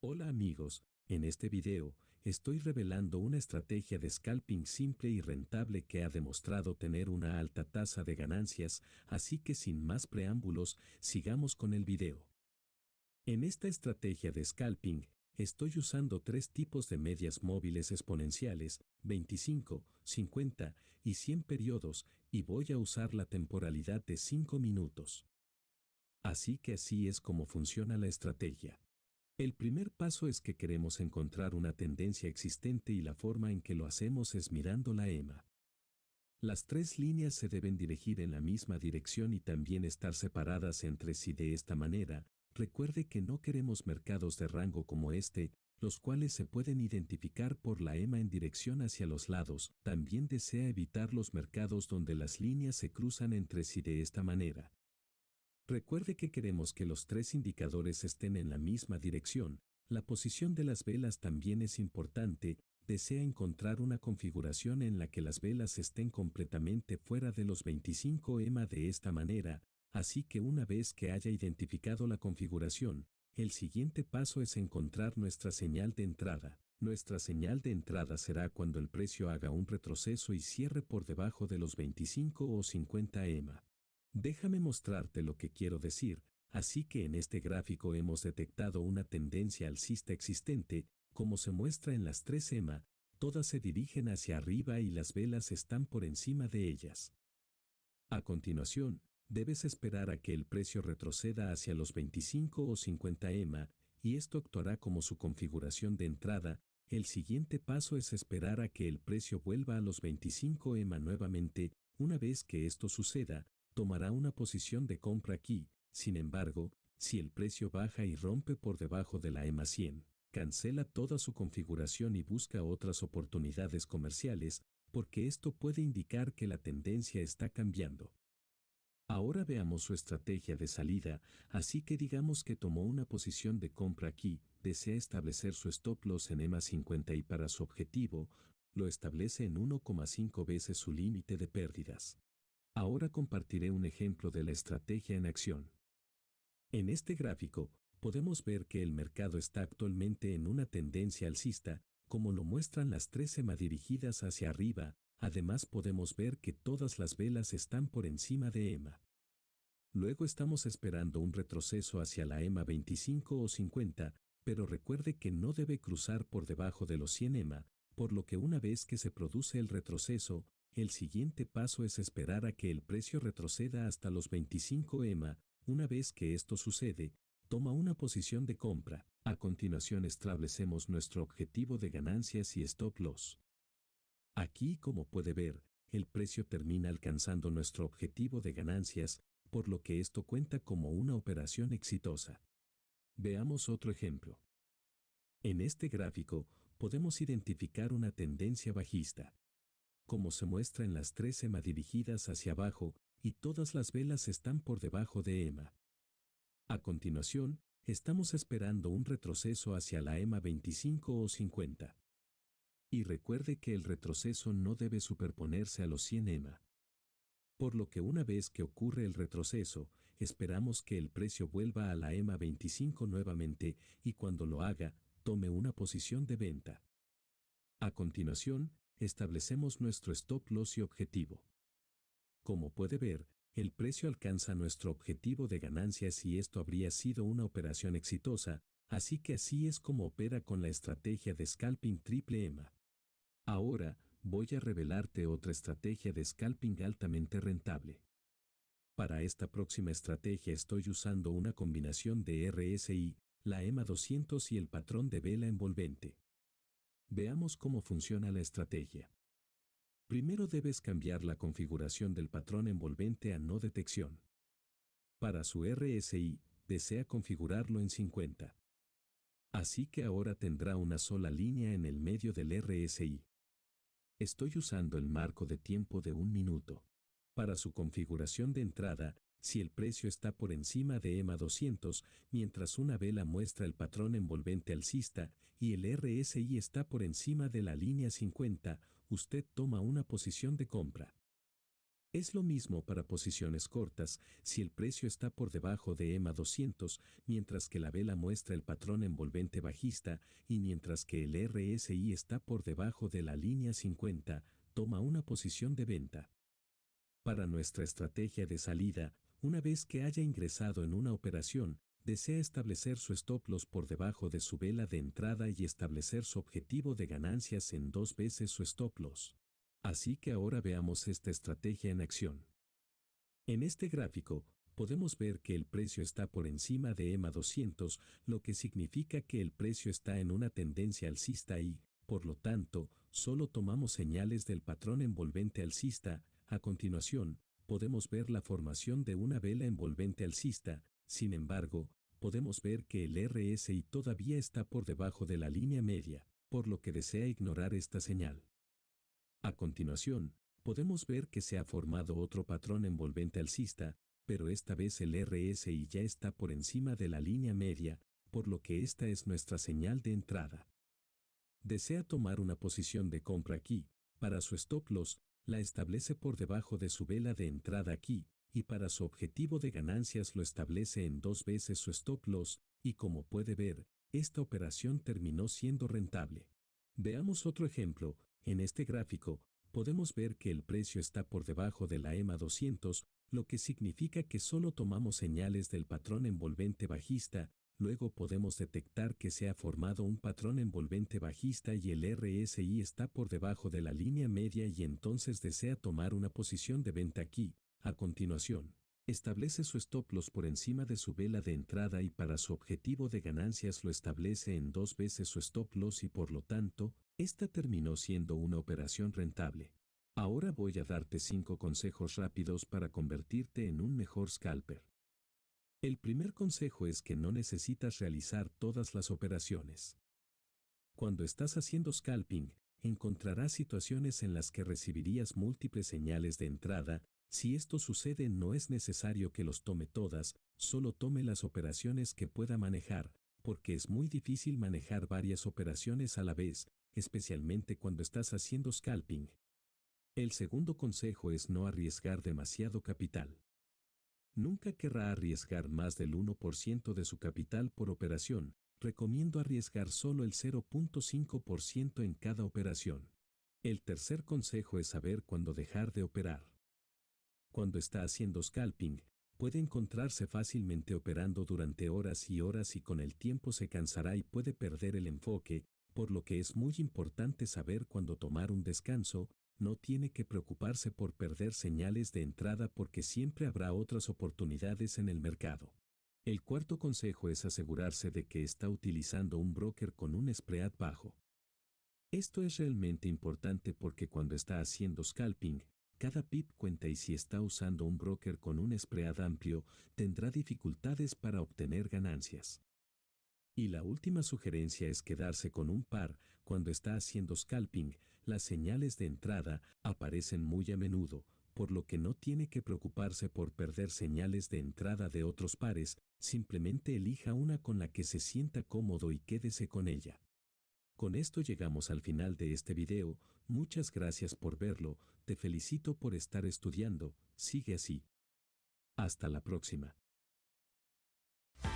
Hola amigos, en este video, estoy revelando una estrategia de scalping simple y rentable que ha demostrado tener una alta tasa de ganancias, así que sin más preámbulos, sigamos con el video. En esta estrategia de scalping, estoy usando tres tipos de medias móviles exponenciales, 25, 50 y 100 periodos, y voy a usar la temporalidad de 5 minutos. Así que así es como funciona la estrategia. El primer paso es que queremos encontrar una tendencia existente y la forma en que lo hacemos es mirando la EMA. Las tres líneas se deben dirigir en la misma dirección y también estar separadas entre sí de esta manera. Recuerde que no queremos mercados de rango como este, los cuales se pueden identificar por la EMA en dirección hacia los lados. También desea evitar los mercados donde las líneas se cruzan entre sí de esta manera. Recuerde que queremos que los tres indicadores estén en la misma dirección. La posición de las velas también es importante. Desea encontrar una configuración en la que las velas estén completamente fuera de los 25 EMA de esta manera, así que una vez que haya identificado la configuración, el siguiente paso es encontrar nuestra señal de entrada. Nuestra señal de entrada será cuando el precio haga un retroceso y cierre por debajo de los 25 o 50 EMA. Déjame mostrarte lo que quiero decir, así que en este gráfico hemos detectado una tendencia alcista existente, como se muestra en las 3 EMA, todas se dirigen hacia arriba y las velas están por encima de ellas. A continuación, debes esperar a que el precio retroceda hacia los 25 o 50 EMA, y esto actuará como su configuración de entrada, el siguiente paso es esperar a que el precio vuelva a los 25 EMA nuevamente, una vez que esto suceda, tomará una posición de compra aquí, sin embargo, si el precio baja y rompe por debajo de la EMA 100, cancela toda su configuración y busca otras oportunidades comerciales, porque esto puede indicar que la tendencia está cambiando. Ahora veamos su estrategia de salida, así que digamos que tomó una posición de compra aquí, desea establecer su stop loss en EMA 50 y para su objetivo, lo establece en 1,5 veces su límite de pérdidas. Ahora compartiré un ejemplo de la estrategia en acción. En este gráfico, podemos ver que el mercado está actualmente en una tendencia alcista, como lo muestran las tres EMA dirigidas hacia arriba, además podemos ver que todas las velas están por encima de EMA. Luego estamos esperando un retroceso hacia la EMA 25 o 50, pero recuerde que no debe cruzar por debajo de los 100 EMA, por lo que una vez que se produce el retroceso, el siguiente paso es esperar a que el precio retroceda hasta los 25 EMA. Una vez que esto sucede, toma una posición de compra. A continuación establecemos nuestro objetivo de ganancias y stop loss. Aquí, como puede ver, el precio termina alcanzando nuestro objetivo de ganancias, por lo que esto cuenta como una operación exitosa. Veamos otro ejemplo. En este gráfico, podemos identificar una tendencia bajista como se muestra en las tres EMA dirigidas hacia abajo, y todas las velas están por debajo de EMA. A continuación, estamos esperando un retroceso hacia la EMA 25 o 50. Y recuerde que el retroceso no debe superponerse a los 100 EMA. Por lo que una vez que ocurre el retroceso, esperamos que el precio vuelva a la EMA 25 nuevamente y cuando lo haga, tome una posición de venta. A continuación, establecemos nuestro stop loss y objetivo. Como puede ver, el precio alcanza nuestro objetivo de ganancias y esto habría sido una operación exitosa, así que así es como opera con la estrategia de scalping triple EMA. Ahora, voy a revelarte otra estrategia de scalping altamente rentable. Para esta próxima estrategia estoy usando una combinación de RSI, la EMA 200 y el patrón de vela envolvente. Veamos cómo funciona la estrategia. Primero debes cambiar la configuración del patrón envolvente a no detección. Para su RSI, desea configurarlo en 50. Así que ahora tendrá una sola línea en el medio del RSI. Estoy usando el marco de tiempo de un minuto. Para su configuración de entrada, si el precio está por encima de EMA 200, mientras una vela muestra el patrón envolvente alcista y el RSI está por encima de la línea 50, usted toma una posición de compra. Es lo mismo para posiciones cortas, si el precio está por debajo de EMA 200, mientras que la vela muestra el patrón envolvente bajista y mientras que el RSI está por debajo de la línea 50, toma una posición de venta. Para nuestra estrategia de salida, una vez que haya ingresado en una operación, desea establecer su stop loss por debajo de su vela de entrada y establecer su objetivo de ganancias en dos veces su stop loss. Así que ahora veamos esta estrategia en acción. En este gráfico, podemos ver que el precio está por encima de EMA 200, lo que significa que el precio está en una tendencia alcista y, por lo tanto, solo tomamos señales del patrón envolvente alcista. A continuación, podemos ver la formación de una vela envolvente alcista, sin embargo, podemos ver que el RSI todavía está por debajo de la línea media, por lo que desea ignorar esta señal. A continuación, podemos ver que se ha formado otro patrón envolvente alcista, pero esta vez el RSI ya está por encima de la línea media, por lo que esta es nuestra señal de entrada. Desea tomar una posición de compra aquí, para su stop loss, la establece por debajo de su vela de entrada aquí, y para su objetivo de ganancias lo establece en dos veces su stop loss, y como puede ver, esta operación terminó siendo rentable. Veamos otro ejemplo, en este gráfico, podemos ver que el precio está por debajo de la EMA 200, lo que significa que solo tomamos señales del patrón envolvente bajista, luego podemos detectar que se ha formado un patrón envolvente bajista y el RSI está por debajo de la línea media y entonces desea tomar una posición de venta aquí. A continuación, establece su stop loss por encima de su vela de entrada y para su objetivo de ganancias lo establece en dos veces su stop loss y por lo tanto, esta terminó siendo una operación rentable. Ahora voy a darte cinco consejos rápidos para convertirte en un mejor scalper. El primer consejo es que no necesitas realizar todas las operaciones. Cuando estás haciendo scalping, encontrarás situaciones en las que recibirías múltiples señales de entrada, si esto sucede no es necesario que los tome todas, solo tome las operaciones que pueda manejar, porque es muy difícil manejar varias operaciones a la vez, especialmente cuando estás haciendo scalping. El segundo consejo es no arriesgar demasiado capital. Nunca querrá arriesgar más del 1% de su capital por operación, recomiendo arriesgar solo el 0.5% en cada operación. El tercer consejo es saber cuándo dejar de operar. Cuando está haciendo scalping, puede encontrarse fácilmente operando durante horas y horas y con el tiempo se cansará y puede perder el enfoque, por lo que es muy importante saber cuándo tomar un descanso, no tiene que preocuparse por perder señales de entrada porque siempre habrá otras oportunidades en el mercado. El cuarto consejo es asegurarse de que está utilizando un broker con un spread bajo. Esto es realmente importante porque cuando está haciendo scalping, cada pip cuenta y si está usando un broker con un spread amplio, tendrá dificultades para obtener ganancias. Y la última sugerencia es quedarse con un par cuando está haciendo scalping. Las señales de entrada aparecen muy a menudo, por lo que no tiene que preocuparse por perder señales de entrada de otros pares, simplemente elija una con la que se sienta cómodo y quédese con ella. Con esto llegamos al final de este video, muchas gracias por verlo, te felicito por estar estudiando, sigue así. Hasta la próxima.